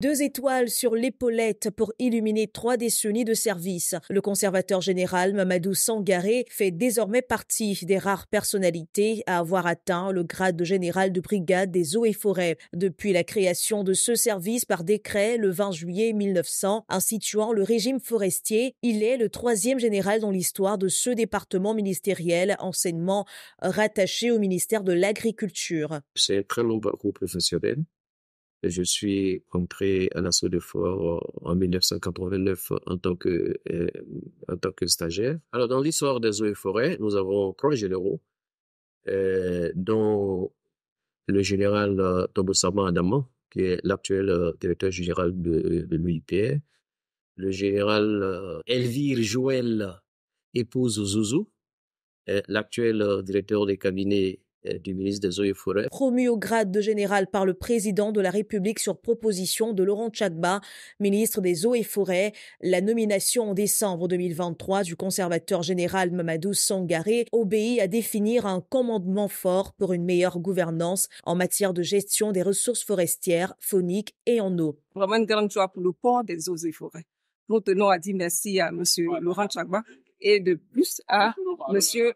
Deux étoiles sur l'épaulette pour illuminer trois décennies de service. Le conservateur général Mamadou Sangaré fait désormais partie des rares personnalités à avoir atteint le grade de général de brigade des eaux et forêts. Depuis la création de ce service par décret le 20 juillet 1900, instituant le régime forestier, il est le troisième général dans l'histoire de ce département ministériel enseignement rattaché au ministère de l'Agriculture. C'est un très parcours professionnel. Je suis entré à l'assaut de fort en 1989 euh, en tant que, stagiaire. Alors, dans l'histoire des eaux et forêts, nous avons trois généraux, euh, dont le général euh, Tobosama Adama, qui est l'actuel euh, directeur général de, de l'UIPR, le général Elvire Joël, épouse Zouzou, l'actuel directeur des cabinets euh, du ministre des Eaux et Forêts. Promu au grade de général par le président de la République sur proposition de Laurent Tchadba, ministre des Eaux et Forêts, la nomination en décembre 2023 du conservateur général Mamadou Sangaré obéit à définir un commandement fort pour une meilleure gouvernance en matière de gestion des ressources forestières, fauniques et en eau. Vraiment une grande joie pour le port des eaux et forêts. Nous tenons à dire merci à M. Laurent Chagba et de plus à Monsieur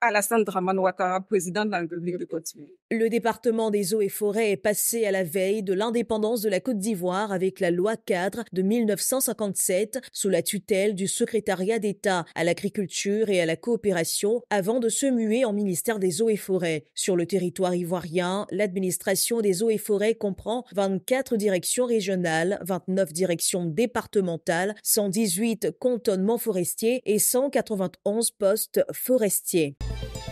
Alassane Draman président de la République de Côte d'Ivoire. Le département des eaux et forêts est passé à la veille de l'indépendance de la Côte d'Ivoire avec la loi cadre de 1957 sous la tutelle du secrétariat d'État à l'agriculture et à la coopération avant de se muer en ministère des eaux et forêts. Sur le territoire ivoirien, l'administration des eaux et forêts comprend 24 directions régionales, 29 directions départementales, 118 cantonnements forestiers et 100 191 postes forestiers.